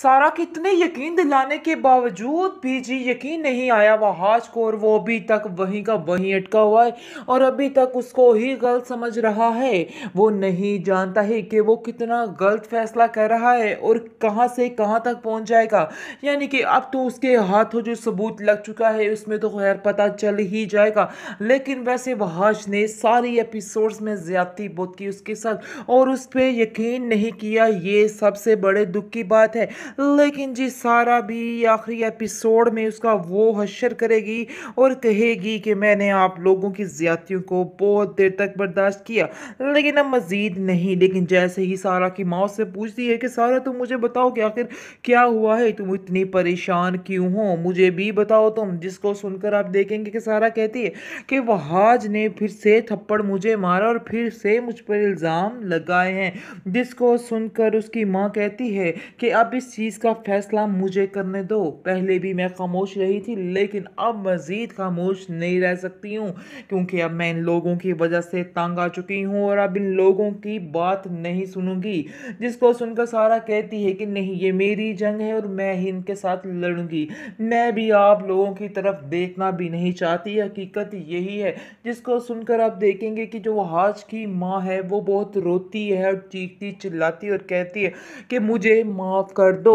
सारा कितने यकीन दिलाने के बावजूद भी जी यकीन नहीं आया वहाज को और वो अभी तक वहीं का वहीं अटका हुआ है और अभी तक उसको ही गलत समझ रहा है वो नहीं जानता है कि वो कितना गलत फैसला कर रहा है और कहाँ से कहाँ तक पहुँच जाएगा यानी कि अब तो उसके हाथों जो सबूत लग चुका है उसमें तो खैर पता चल ही जाएगा लेकिन वैसे वहाज ने सारी एपिसोड्स में ज़्यादती बुद्ध की उसके साथ और उस पर यकीन नहीं किया ये सबसे बड़े दुख की बात है लेकिन जी सारा भी आखिरी एपिसोड में उसका वो हशर करेगी और कहेगी कि मैंने आप लोगों की ज़्यादतियों को बहुत देर तक बर्दाश्त किया लेकिन अब मज़ीद नहीं लेकिन जैसे ही सारा की माँ से पूछती है कि सारा तुम मुझे बताओ कि आखिर क्या हुआ है तुम इतनी परेशान क्यों हो मुझे भी बताओ तुम जिसको सुनकर आप देखेंगे कि सारा कहती है कि वहाज ने फिर से थप्पड़ मुझे मारा और फिर से मुझ पर इल्ज़ाम लगाए हैं जिसको सुनकर उसकी माँ कहती है कि अब इस चीज़ का फैसला मुझे करने दो पहले भी मैं खामोश रही थी लेकिन अब मज़ीद खामोश नहीं रह सकती हूँ क्योंकि अब मैं इन लोगों की वजह से तंग आ चुकी हूँ और अब इन लोगों की बात नहीं सुनूंगी जिसको सुनकर सारा कहती है कि नहीं ये मेरी जंग है और मैं ही इनके साथ लड़ूंगी मैं भी आप लोगों की तरफ देखना भी नहीं चाहती हकीकत यही है जिसको सुनकर आप देखेंगे कि जो हाज की माँ है वो बहुत रोती है और चीखती चिल्लाती और कहती है कि मुझे माफ़ कर दो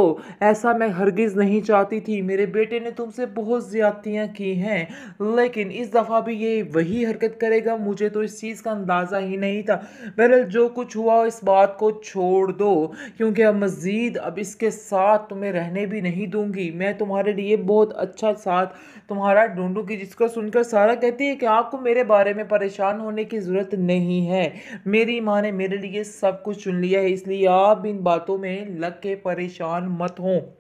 ऐसा मैं हरगिज़ नहीं चाहती थी मेरे बेटे ने तुमसे बहुत ज़्यादतियाँ की हैं लेकिन इस दफ़ा भी ये वही हरकत करेगा मुझे तो इस चीज़ का अंदाज़ा ही नहीं था बहरल जो कुछ हुआ इस बात को छोड़ दो क्योंकि अब मज़ीद अब इसके साथ तुम्हें रहने भी नहीं दूंगी मैं तुम्हारे लिए बहुत अच्छा साथ तुम्हारा ढूँढूँगी जिसको सुनकर सारा कहती है कि आपको मेरे बारे में परेशान होने की ज़रूरत नहीं है मेरी माँ ने मेरे लिए सब कुछ चुन लिया है इसलिए आप इन बातों में लग के परेशान परेशान मत हों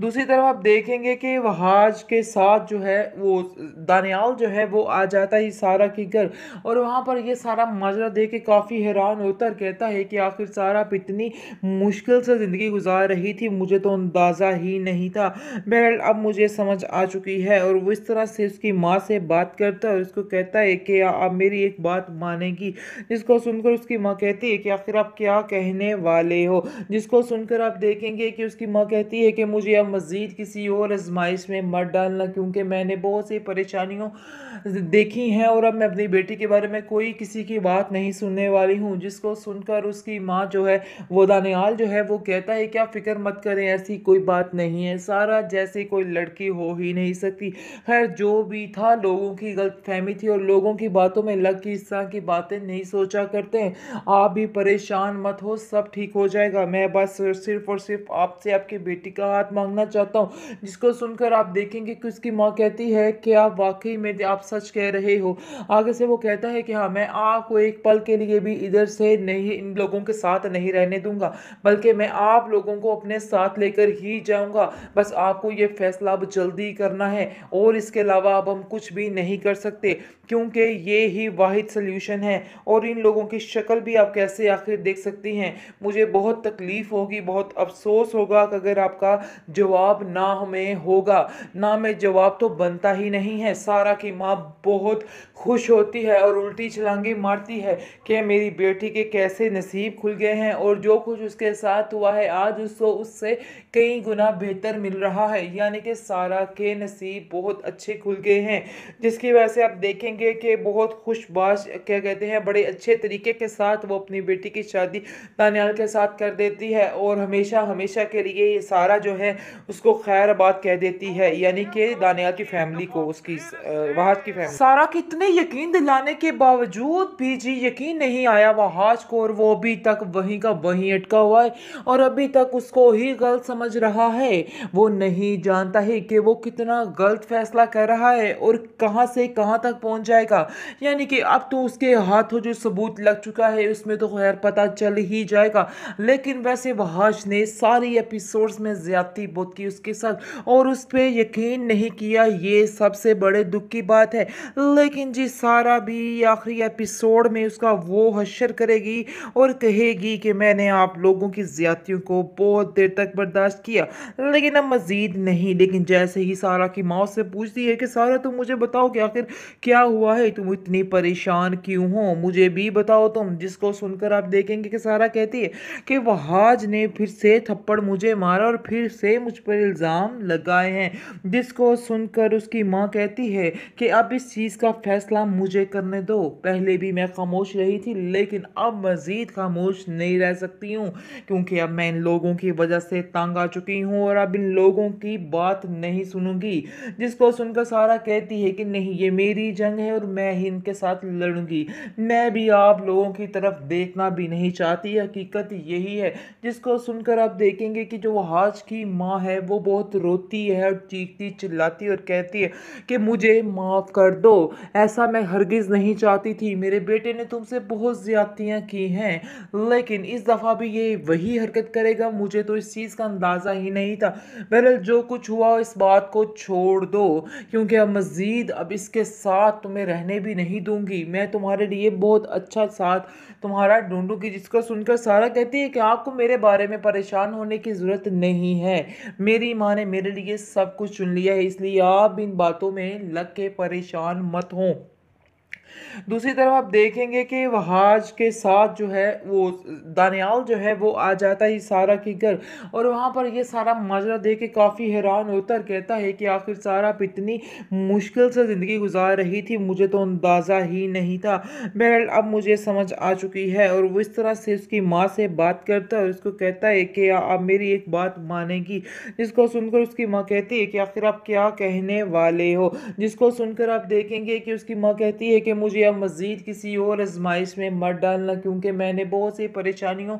दूसरी तरफ आप देखेंगे कि वहाज के साथ जो है वो दानियाल जो है वो आ जाता है सारा के घर और वहाँ पर ये सारा मजरा दे के काफ़ी हैरान होता और कहता है कि आखिर सारा आप इतनी मुश्किल से ज़िंदगी गुजार रही थी मुझे तो अंदाज़ा ही नहीं था बहरहाल अब मुझे समझ आ चुकी है और वो इस तरह से उसकी माँ से बात करता है और उसको कहता है कि आप मेरी एक बात मानेगी जिसको सुनकर उसकी माँ कहती है कि आखिर आप क्या कहने वाले हो जिसको सुनकर आप देखेंगे कि उसकी माँ कहती है कि मुझे अब मज़ीद किसी और आजमाइश में मत डालना क्योंकि मैंने बहुत सी परेशानियों देखी हैं और अब मैं अपनी बेटी के बारे में कोई किसी की बात नहीं सुनने वाली हूँ जिसको सुनकर उसकी माँ जो है वो दानियाल जो है वो कहता है क्या फ़िक्र मत करें ऐसी कोई बात नहीं है सारा जैसे कोई लड़की हो ही नहीं सकती खैर जो भी था लोगों की गलत फहमी थी और लोगों की बातों में लग के इस तरह की बातें नहीं सोचा करते हैं आप भी परेशान मत हो सब ठीक हो जाएगा मैं बस सिर्फ और सिर्फ आपसे आपकी बेटी का हाथ बात मांगना चाहता हूँ जिसको सुनकर आप देखेंगे कि उसकी माँ कहती है कि आप वाकई में आप सच कह रहे हो आगे से वो कहता है कि हाँ मैं आपको एक पल के लिए भी इधर से नहीं इन लोगों के साथ नहीं रहने दूंगा बल्कि मैं आप लोगों को अपने साथ लेकर ही जाऊंगा बस आपको ये फैसला अब जल्दी करना है और इसके अलावा अब हम कुछ भी नहीं कर सकते क्योंकि ये ही वाहिद सल्यूशन है और इन लोगों की शक्ल भी आप कैसे आखिर देख सकती हैं मुझे बहुत तकलीफ़ होगी बहुत अफसोस होगा अगर आपका जवाब ना हमें होगा ना में जवाब तो बनता ही नहीं है सारा की माँ बहुत खुश होती है और उल्टी छलांगी मारती है कि मेरी बेटी के कैसे नसीब खुल गए हैं और जो कुछ उसके साथ हुआ है आज उसको उससे कई गुना बेहतर मिल रहा है यानी कि सारा के नसीब बहुत अच्छे खुल गए हैं जिसकी वजह से आप देखेंगे कि बहुत खुशबाश क्या कहते हैं बड़े अच्छे तरीके के साथ वो अपनी बेटी की शादी दानियाल के साथ कर देती है और हमेशा हमेशा के लिए ये सारा जो है है उसको बात कह देती है यानी कि दानियाल की फैमिली को उसकी वहाज की फैमिली सारा कितने यकीन दिलाने के बावजूद भी जी यकीन नहीं आया वहाज को और वो अभी तक वहीं का वहीं अटका हुआ है और अभी तक उसको ही गलत समझ रहा है वो नहीं जानता है कि वो कितना गलत फैसला कर रहा है और कहाँ से कहाँ तक पहुँच जाएगा यानी कि अब तो उसके हाथों जो सबूत लग चुका है उसमें तो खैर पता चल ही जाएगा लेकिन वैसे वहाज ने सारी एपिसोड्स में ज़्यादा थी बुद्ध की उसके साथ और उस पर यकीन नहीं किया ये सबसे बड़े दुख की बात है लेकिन जी सारा भी आखिरी एपिसोड में उसका वो हशर करेगी और कहेगी कि मैंने आप लोगों की ज़्यादतियों को बहुत देर तक बर्दाश्त किया लेकिन अब मज़ीद नहीं लेकिन जैसे ही सारा की माँ से पूछती है कि सारा तुम मुझे बताओ कि आखिर क्या हुआ है तुम इतनी परेशान क्यों हो मुझे भी बताओ तुम जिसको सुनकर आप देखेंगे कि सारा कहती है कि वहाज ने फिर से थप्पड़ मुझे मारा और फिर से मुझ पर इल्ज़ाम लगाए हैं जिसको सुनकर उसकी माँ कहती है कि अब इस चीज़ का फ़ैसला मुझे करने दो पहले भी मैं खामोश रही थी लेकिन अब मज़ीद खामोश नहीं रह सकती हूँ क्योंकि अब मैं इन लोगों की वजह से तंग आ चुकी हूँ और अब इन लोगों की बात नहीं सुनूंगी जिसको सुनकर सारा कहती है कि नहीं ये मेरी जंग है और मैं ही इनके साथ लड़ूंगी मैं भी आप लोगों की तरफ देखना भी नहीं चाहती हकीकत यही है जिसको सुनकर आप देखेंगे कि जो आज की मेरी माँ है वो बहुत रोती है और चीखती चिल्लाती और कहती है कि मुझे माफ़ कर दो ऐसा मैं हरगिज़ नहीं चाहती थी मेरे बेटे ने तुमसे बहुत ज़्यादतियाँ की हैं लेकिन इस दफ़ा भी ये वही हरकत करेगा मुझे तो इस चीज़ का अंदाज़ा ही नहीं था बहरल जो कुछ हुआ इस बात को छोड़ दो क्योंकि अब मज़ीद अब इसके साथ तुम्हें रहने भी नहीं दूंगी मैं तुम्हारे लिए बहुत अच्छा साथ तुम्हारा ढूंढूँगी जिसको सुनकर सारा कहती है कि आपको मेरे बारे में परेशान होने की ज़रूरत नहीं है है मेरी माँ ने मेरे लिए सब कुछ चुन लिया है इसलिए आप इन बातों में लग के परेशान मत हों दूसरी तरफ आप देखेंगे कि वहाज के साथ जो है वो दानियाल जो है वो आ जाता है सारा के घर और वहाँ पर ये सारा माजरा देख के काफ़ी हैरान होता और कहता है कि आखिर सारा आप इतनी मुश्किल से ज़िंदगी गुजार रही थी मुझे तो अंदाज़ा ही नहीं था बहरहाल अब मुझे समझ आ चुकी है और वो इस तरह से उसकी माँ से बात करता है और उसको कहता है कि आप मेरी एक बात मानेगी जिसको सुनकर उसकी माँ कहती है कि आखिर आप क्या कहने वाले हो जिसको सुनकर आप देखेंगे कि उसकी माँ कहती है कि मुझे अब मज़ीद किसी और आजमाइश में मत डालना क्योंकि मैंने बहुत सी परेशानियों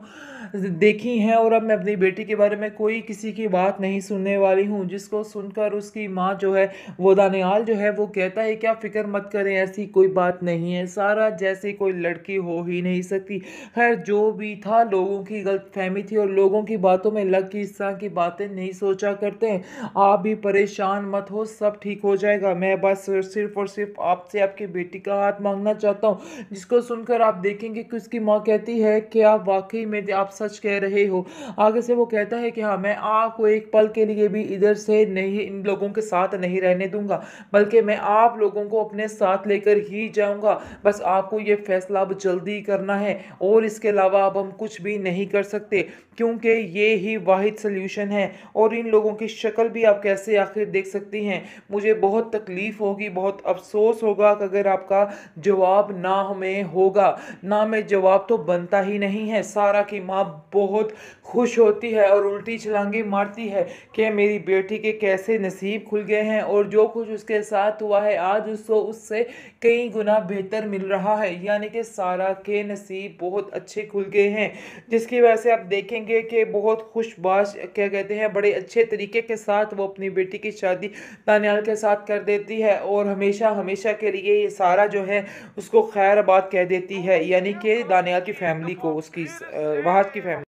देखी हैं और अब मैं अपनी बेटी के बारे में कोई किसी की बात नहीं सुनने वाली हूँ जिसको सुनकर उसकी माँ जो है वो दानियाल जो है वो कहता है क्या फ़िक्र मत करें ऐसी कोई बात नहीं है सारा जैसे कोई लड़की हो ही नहीं सकती खैर जो भी था लोगों की गलत फहमी थी और लोगों की बातों में लग के इस तरह की बातें नहीं सोचा करते हैं आप भी परेशान मत हो सब ठीक हो जाएगा मैं बस सिर्फ और सिर्फ आपसे आपकी बेटी का हाथ मुलाकात मांगना चाहता हूँ जिसको सुनकर आप देखेंगे कि उसकी माँ कहती है कि आप वाकई में आप सच कह रहे हो आगे से वो कहता है कि हाँ मैं आपको एक पल के लिए भी इधर से नहीं इन लोगों के साथ नहीं रहने दूंगा बल्कि मैं आप लोगों को अपने साथ लेकर ही जाऊँगा बस आपको ये फैसला अब जल्दी करना है और इसके अलावा अब हम कुछ भी नहीं कर सकते क्योंकि ये ही वाहिद सल्यूशन है और इन लोगों की शक्ल भी आप कैसे आखिर देख सकती हैं मुझे बहुत तकलीफ़ होगी बहुत अफसोस होगा अगर आपका जवाब ना हमें होगा ना में जवाब तो बनता ही नहीं है सारा की माँ बहुत खुश होती है और उल्टी छलांगी मारती है कि मेरी बेटी के कैसे नसीब खुल गए हैं और जो कुछ उसके साथ हुआ है आज उसको उससे कई गुना बेहतर मिल रहा है यानी कि सारा के नसीब बहुत अच्छे खुल गए हैं जिसकी वजह से आप देखेंगे कि बहुत खुशबाश क्या कहते हैं बड़े अच्छे तरीके के साथ वो अपनी बेटी की शादी दानियाल के साथ कर देती है और हमेशा हमेशा के लिए ये सारा जो है उसको खैराबाद कह देती है यानी कि दानियाल की फैमिली को उसकी वहाज की फैमिली